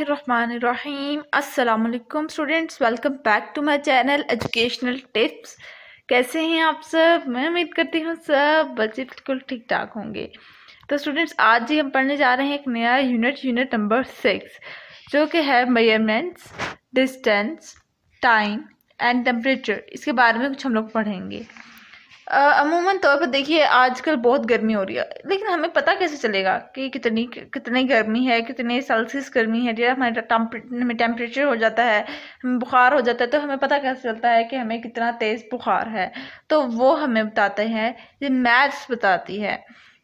अस्सलाम वालेकुम students welcome back to my channel educational tips कैसे हैं आप सब मैं उम्मीद करती हूँ सब बच्चे बिल्कुल ठीक ठाक होंगे तो स्टूडेंट्स आज ही हम पढ़ने जा रहे हैं एक नया यूनिट यूनिट नंबर सिक्स जो कि है measurements distance time and temperature इसके बारे में कुछ हम लोग पढ़ेंगे अमूमन तौर पर देखिए आजकल बहुत गर्मी हो रही है लेकिन हमें पता कैसे चलेगा कि कितनी कितनी गर्मी है कितने सेल्सियस गर्मी है या हमारे टेम्परेचर हो जाता है हमें बुखार हो जाता है तो हमें पता कैसे चलता है कि हमें कितना तेज़ बुखार है तो वो हमें बताते हैं ये मैथ्स बताती है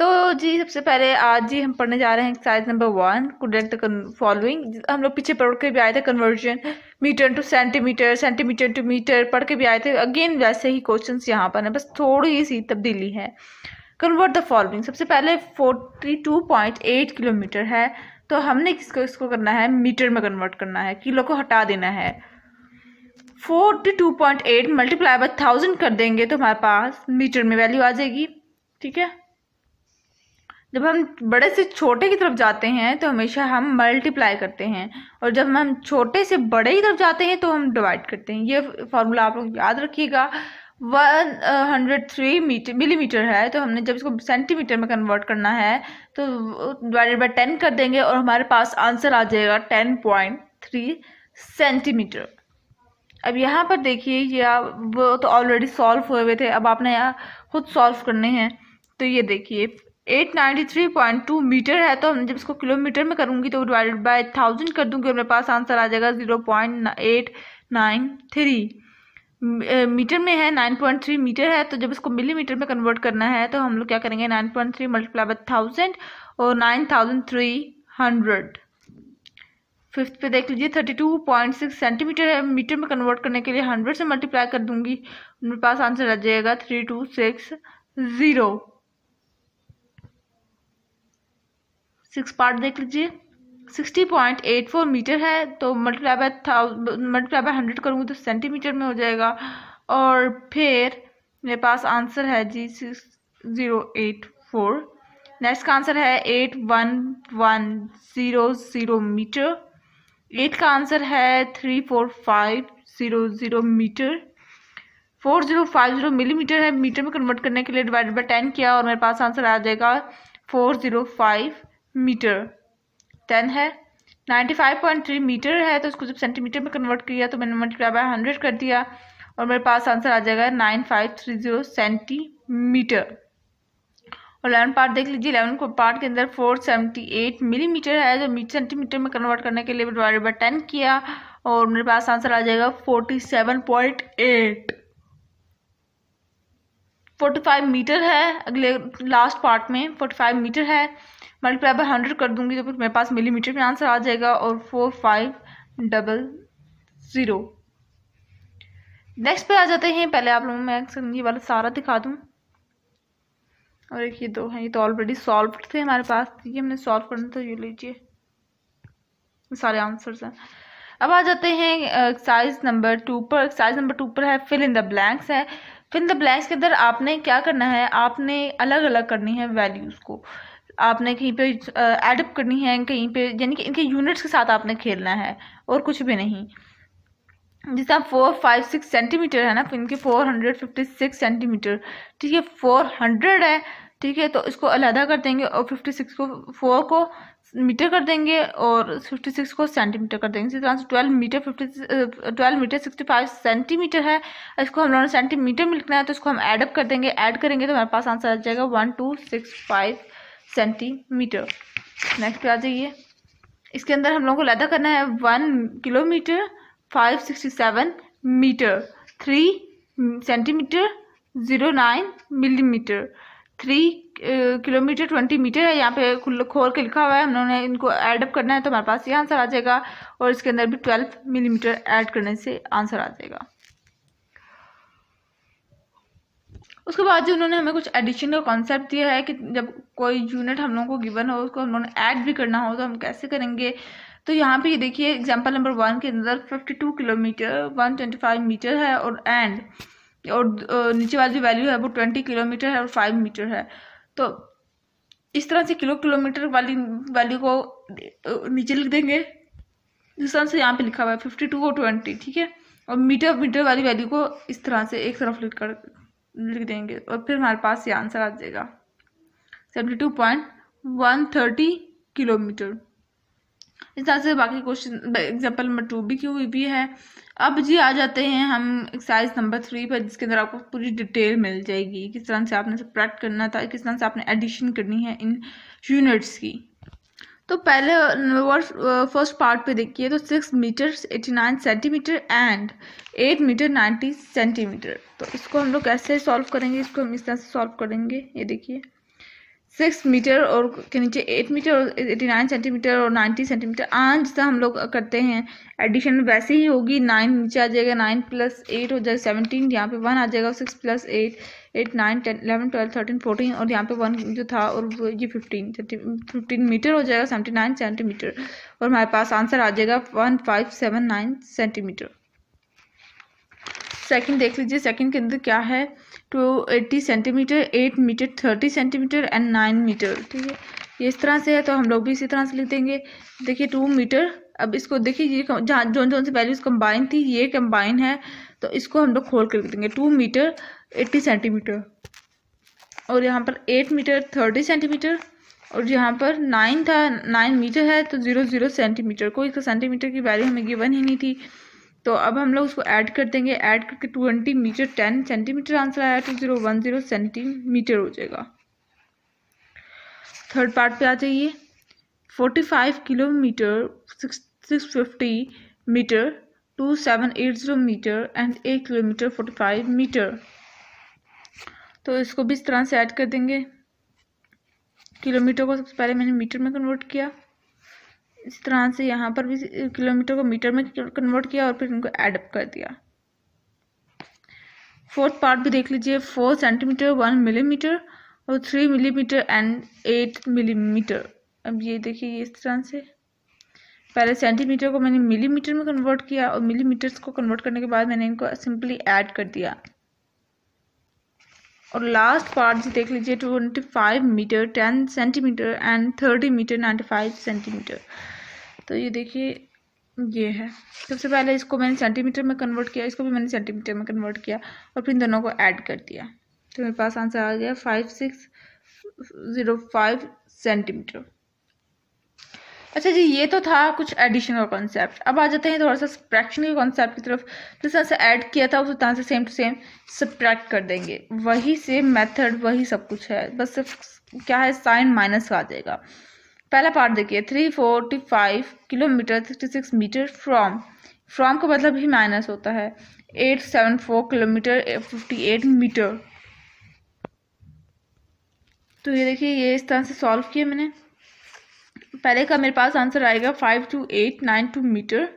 तो जी सबसे पहले आज जी हम पढ़ने जा रहे हैं exercise number one connect following हम लोग पीछे पढ़ के भी आए थे conversion metre to centimetre centimetre to metre पढ़ के भी आए थे अगेन वैसे ही क्वेश्चन यहाँ पर है बस थोड़ी सी तब्दीली है कन्वर्ट द फॉलोइंग सबसे पहले forty two point eight kilometre है तो हमने किसको इसको करना है मीटर में कन्वर्ट करना है किलो को हटा देना है forty two point eight multiply by thousand कर देंगे तो हमारे पास मीटर में वैल्यू आ जाएगी ठीक है जब हम बड़े से छोटे की तरफ जाते हैं तो हमेशा हम मल्टीप्लाई करते हैं और जब हम छोटे से बड़े की तरफ जाते हैं तो हम डिवाइड करते हैं ये फार्मूला आप लोग याद रखिएगा one hundred three metre millimetre है तो हमने जब इसको सेंटीमीटर में कन्वर्ट करना है तो डिवाइडेड बाई टेन कर देंगे और हमारे पास आंसर आ जाएगा टेन पॉइंट थ्री सेंटीमीटर अब यहाँ पर देखिए ये आप वो तो ऑलरेडी सॉल्व हुए हुए थे अब आपने यहाँ खुद सॉल्व करने हैं तो ये देखिए eight ninety three point two metre है तो हम जब इसको किलोमीटर में करूँगी तो डिवाइडेड बाय थाउजेंड कर दूँगी मेरे पास आंसर आ जाएगा zero point eight nine three metre में है नाइन पॉइंट थ्री मीटर है तो जब इसको मिलीमीटर में कन्वर्ट करना है तो हम लोग क्या करेंगे nine point three multiply by thousand और nine thousand three hundred fifth पे देख लीजिए thirty two point six centimetre है मीटर में कन्वर्ट करने के लिए हंड्रेड से मल्टीप्लाई कर दूंगी मेरे पास आंसर आ जाएगा three two six zero six part देख लीजिए sixty point eight four metre है तो multiply by multiply by hundred करूँगी तो सेंटीमीटर में हो जाएगा और फिर मेरे पास आंसर है जी six zero eight four next का आंसर है eight one one zero zero metre eight का आंसर है three four five zero zero metre four zero five zero millimetre है मीटर में कन्वर्ट करने के लिए डिवाइडेड बाई टेन किया और मेरे पास आंसर आ जाएगा four zero five metre ten है ninety five point three metre है तो उसको जब सेंटीमीटर में कन्वर्ट किया तो मैंने मल्टीप्लाई बाय हंड्रेड कर दिया और मेरे पास आंसर आ जाएगा nine five three zero centimetre और इलेवन पार्ट देख लीजिए इलेवन को पार्ट के अंदर four seventy eight millimetre है जो मीटर सेंटीमीटर में कन्वर्ट करने के लिए डिवाइड बाई टेन किया और मेरे पास आंसर आ जाएगा forty seven point eight forty five metre है अगले लास्ट पार्ट में फोर्टी फाइव मीटर है मल्टीप्लाई बाई हंड्रेड कर दूंगी तो फिर मेरे पास मिलीमीटर में आंसर आ जाएगा और four five double zero next पे आ जाते हैं पहले आप लोगों मैं ये वाला सारा दिखा दूँ और एक ये दो हैं ये तो ऑलरेडी सॉल्व थे हमारे पास ये हमने सॉल्व करना था ये लीजिए सारे आंसर्स हैं अब आ जाते हैं एक्सरसाइज नंबर टू पर एक्सरसाइज नंबर टू पर है फिल इन द ब्लैंक्स है फिर द ब्लैंक्स के अंदर आपने क्या करना है आपने अलग अलग करनी है वैल्यूज़ को आपने कहीं पे एडअप करनी है कहीं पे यानी कि इनके यूनिट्स के साथ आपने खेलना है और कुछ भी नहीं जिस फोर फाइव सिक्स सेंटीमीटर है ना फिर इनके four hundred fifty six centimetre ठीक है फोर हंड्रेड है ठीक है तो इसको अलहदा कर देंगे और फिफ्टी सिक्स को फोर को मीटर कर देंगे और फिफ्टी सिक्स को सेंटीमीटर कर देंगे इसी तरह से twelve metre fifty twelve uh, metre sixty five centimetre है इसको हम लोगों ने सेंटीमीटर में लिखना है तो इसको हम एडअप कर देंगे ऐड करेंगे तो हमारे पास आंसर आ जाएगा one two six five centimetre next पे आ जाइए इसके अंदर हम लोगों को लैदा करना है one kilometre five sixty seven metre three centimetre zero nine millimetre three kilometre twenty metre है यहाँ पे खोल के लिखा हुआ है उन्होंने इनको एडअप करना है तो हमारे पास ये आंसर आ जाएगा और इसके अंदर भी ट्वेल्व मिलीमीटर ऐड करने से आंसर आ जाएगा उसके बाद जो उन्होंने हमें कुछ एडिशन का कॉन्सेप्ट दिया है कि जब कोई यूनिट हम लोगों को गिवन हो उसको हम लोगों ने ऐड भी करना हो तो हम कैसे करेंगे तो यहाँ पे ये देखिए एग्जांपल नंबर वन के अंदर 52 किलोमीटर 125 मीटर है और एंड और नीचे वाली जो वैल्यू है वो 20 किलोमीटर है और 5 मीटर है तो इस तरह से किलो किलोमीटर वाली वैल्यू को नीचे लिख देंगे जिस तरह से यहाँ पे लिखा हुआ है फिफ्टी टू और ट्वेंटी ठीक है और मीटर मीटर वाली वैल्यू को इस तरह से एक तरफ लिख कर लिख देंगे और फिर हमारे पास ये आंसर आ जाएगा seventy two point one thirty kilometre इस तरह से बाकी क्वेश्चन एग्जाम्पल नंबर टू भी हुई भी है अब जी आ जाते हैं हम एक्सरसाइज नंबर थ्री पर जिसके अंदर आपको पूरी डिटेल मिल जाएगी किस तरह से आपने सब्ट्रैक्ट करना था किस तरह से आपने एडिशन करनी है इन यूनिट्स की तो पहले फर्स्ट पार्ट uh, पे देखिए तो six metre eighty nine centimetre and eight metre ninety centimetre तो इसको हम लोग कैसे सॉल्व करेंगे इसको हम इस तरह से सॉल्व करेंगे ये देखिए सिक्स मीटर और के नीचे एट मीटर और एटी नाइन सेंटीमीटर और नाइन्टी सेंटीमीटर आज जैसा तो हम लोग करते हैं एडिशन वैसे ही होगी नाइन नीचे आ जाएगा नाइन प्लस एट हो जाएगा सेवनटीन यहाँ पे वन आ जाएगा six plus eight eight nine ten eleven twelve thirteen fourteen और यहाँ पे वन जो था और ये फिफ्टीन फिफ्टीन मीटर हो जाएगा सेवेंटी नाइन सेंटीमीटर और हमारे पास आंसर आ जाएगा one five seven nine centimetre second देख लीजिए सेकेंड के अंदर क्या है two eighty centimetre eight metre thirty centimetre and nine metre ठीक है ये इस तरह से है तो हम लोग भी इसी तरह से लिख देंगे देखिए टू मीटर अब इसको देखिए ये जहाँ जो जो से वैल्यूज़ कंबाइन थी ये कंबाइन है तो इसको हम लोग खोल कर लिख देंगे टू मीटर एट्टी सेंटीमीटर और यहाँ पर एट मीटर थर्टी सेंटीमीटर और यहाँ पर नाइन था नाइन मीटर है तो ज़ीरो ज़ीरो सेंटीमीटर कोई इसका तो सेंटीमीटर की वैल्यू हमें गिवन ही नहीं थी तो अब हम लोग उसको ऐड कर देंगे ऐड करके twenty metre ten centimetre answer आया two zero one zero centimetre हो जाएगा थर्ड पार्ट पे आ जाइए forty five kilometre six fifty metre two seven eight zero metre and eight kilometre forty five metre तो इसको भी इस तरह से ऐड कर देंगे किलोमीटर को सबसे पहले मैंने मीटर में कन्वर्ट किया इस तरह से यहाँ पर भी किलोमीटर को मीटर में कन्वर्ट किया और फिर इनको एडअप कर दिया फोर्थ पार्ट भी देख लीजिए फोर सेंटीमीटर वन मिलीमीटर और three millimetre and eight millimetre अब ये देखिए इस तरह से पहले सेंटीमीटर को मैंने मिलीमीटर में कन्वर्ट किया और मिलीमीटर्स को कन्वर्ट करने के बाद मैंने इनको सिंपली ऐड कर दिया और लास्ट पार्ट जी देख लीजिए twenty five metre ten centimetre and thirty metre ninety five centimetre तो ये देखिए ये है सबसे पहले इसको मैंने सेंटीमीटर में कन्वर्ट किया इसको भी मैंने सेंटीमीटर में कन्वर्ट किया और फिर इन दोनों को ऐड कर दिया तो मेरे पास आंसर आ गया five six zero five centimetre अच्छा जी ये तो था कुछ एडिशन कॉन्सेप्ट अब आ जाते हैं थोड़ा सा सप्रैक्शन के कॉन्सेप्ट की तरफ जिस तरह से ऐड किया था उस तरह से सेम टू सेम सप्रैक्ट कर देंगे वही सेम मेथड वही सब कुछ है बस सिर्फ क्या है साइन माइनस का आ जाएगा पहला पार्ट देखिए three forty five kilometre sixty six metre from from का मतलब ही माइनस होता है eight seven four kilometre fifty eight metre तो ये देखिए ये इस तरह से सॉल्व किया मैंने पहले का मेरे पास आंसर आएगा five two eight nine two metre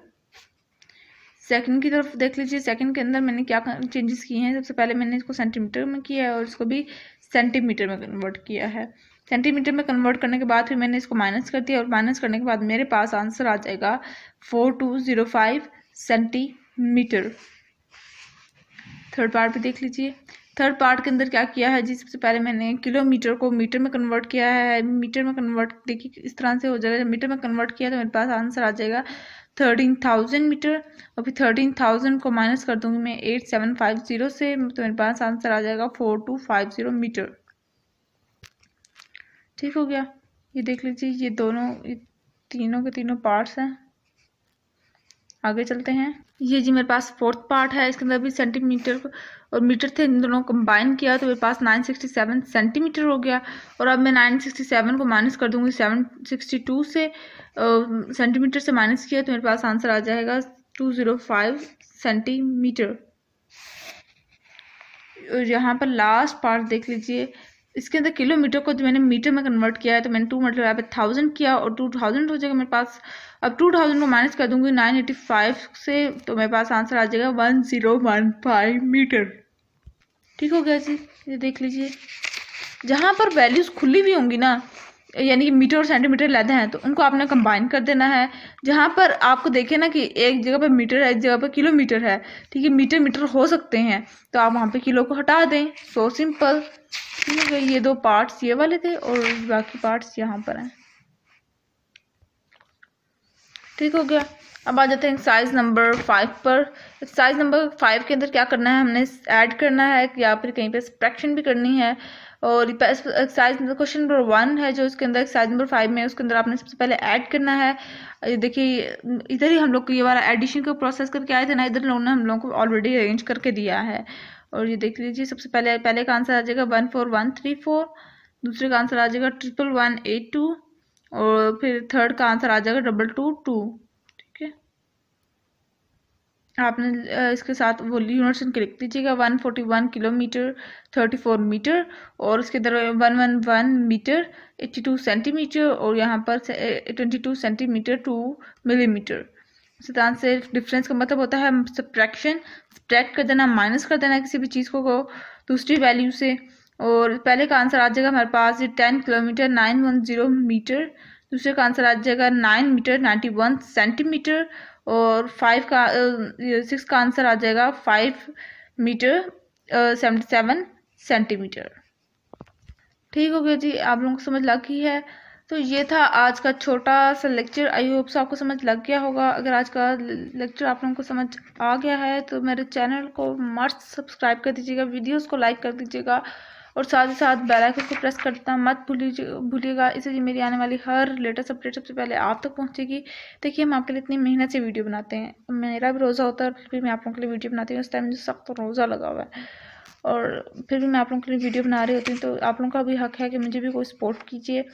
second की तरफ देख लीजिए सेकंड के अंदर मैंने क्या चेंजेस किए हैं सबसे पहले मैंने इसको सेंटीमीटर में किया है और इसको भी सेंटीमीटर में कन्वर्ट किया है सेंटीमीटर में कन्वर्ट करने के बाद फिर मैंने इसको माइनस कर दिया और माइनस करने के बाद मेरे पास आंसर आ जाएगा four two zero five centimetre third part भी देख लीजिए थर्ड पार्ट के अंदर क्या किया है जी सबसे पहले मैंने किलोमीटर को मीटर में कन्वर्ट किया है मीटर में कन्वर्ट देखिए इस तरह से हो जाएगा जब मीटर में कन्वर्ट किया तो मेरे पास आंसर आ जाएगा थर्टीन थाउजेंड मीटर और फिर थर्टीन थाउजेंड को माइनस कर दूंगी मैं एट सेवन फाइव जीरो से तो मेरे पास आंसर आ जाएगा four two five zero metre ठीक हो गया ये देख लीजिए ये दोनों ये तीनों के तीनों पार्ट्स हैं आगे चलते हैं ये जी मेरे पास फोर्थ पार्ट है इसके अंदर भी सेंटीमीटर और मीटर थे इन दोनों कंबाइन किया तो मेरे पास 967 सेंटीमीटर हो गया और अब मैं 967 को माइनस कर दूंगी 762 से सेंटीमीटर से माइनस किया तो मेरे पास आंसर आ जाएगा 205 सेंटीमीटर और यहाँ पर लास्ट पार्ट देख लीजिए इसके अंदर किलोमीटर को जो तो मैंने मीटर में कन्वर्ट किया है तो मैंने टू मतलब यहाँ पे थाउजेंड किया और टू थाउजेंड हो जाएगा मेरे पास अब टू थाउजेंड को माइनस कर दूंगी नाइन एटी फाइव से तो मेरे पास आंसर आ जाएगा one zero one five metre ठीक हो गया जी ये देख लीजिए जहाँ पर वैल्यूज़ खुली हुई होंगी ना यानी कि मीटर और सेंटीमीटर लेते हैं तो उनको आपने कंबाइन कर देना है जहाँ पर आपको देखे ना कि एक जगह पर मीटर है एक जगह पर किलोमीटर है ठीक है मीटर मीटर हो सकते हैं तो आप वहाँ पर किलो को हटा दें सो सिंपल ठीक है ये दो पार्ट्स ये वाले थे और बाकी पार्ट्स यहाँ पर हैं ठीक हो गया अब आ जाते हैं एक्सरसाइज नंबर फाइव पर एक्सरसाइज नंबर फाइव के अंदर क्या करना है हमने ऐड करना है या फिर कहीं पे सब्ट्रैक्शन भी करनी है और एक्सरसाइज क्वेश्चन नंबर वन है जो इसके अंदर एक्सरसाइज नंबर फाइव में उसके अंदर आपने सबसे पहले ऐड करना है देखिए इधर ही हम लोग को ये वाला एडिशन का प्रोसेस करके आए थे ना इधर लोगों ने हम लोगों को ऑलरेडी अरेंज करके दिया है और ये देख लीजिए सबसे पहले पहले का आंसर आ जाएगा one four one three four दूसरे का आंसर आ जाएगा ट्रिपल वन एट टू और फिर थर्ड का आंसर आ जाएगा डबल टू टू ठीक है आपने इसके साथ वो यूनिट्स इनके लिख दीजिएगा one forty one kilometre thirty four metre और उसके दर one one one metre eighty two centimetre और यहाँ पर twenty two centimetre two millimetre सिद्धांत से डिफरेंस का मतलब होता है सब्ट्रैक्शन सब्ट्रैक्ट कर देना माइनस कर देना किसी भी चीज़ को, को दूसरी वैल्यू से और पहले का आंसर आ जाएगा हमारे पास ten kilometre nine one zero metre दूसरे का आंसर आ जाएगा nine metre ninety one centimetre और फाइव का सिक्स का आंसर आ जाएगा five metre seventy seven centimetre ठीक हो गया जी आप लोगों को समझ लगी है तो ये था आज का छोटा सा लेक्चर आई होप सो आपको समझ लग गया होगा अगर आज का लेक्चर आप लोगों को समझ आ गया है तो मेरे चैनल को मस्ट सब्सक्राइब कर दीजिएगा वीडियोस को लाइक कर दीजिएगा और साथ ही साथ बेल आइकन को प्रेस हूँ मत भूलिए भूलिएगा जी मेरी आने वाली हर लेटेस्ट अपडेट सबसे पहले आप तक पहुँचेगी देखिए हम आपके लिए इतनी मेहनत से वीडियो बनाते हैं मेरा भी रोज़ा होता है फिर भी मैं आप लोगों के लिए वीडियो बनाती हूँ उस टाइम मुझे सख्त रोज़ा लगा हुआ है और फिर भी मैं आप लोगों के लिए वीडियो बना रही होती हूँ तो आप लोगों का भी हक है कि मुझे भी कोई सपोर्ट कीजिए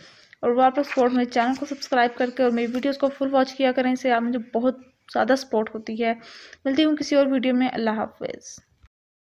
और वापस सपोर्ट मेरे चैनल को सब्सक्राइब करके और मेरी वीडियोज़ को फुल वॉच किया करें इससे आप मुझे बहुत ज़्यादा सपोर्ट होती है मिलती हूँ किसी और वीडियो में अल्लाह हाफिज़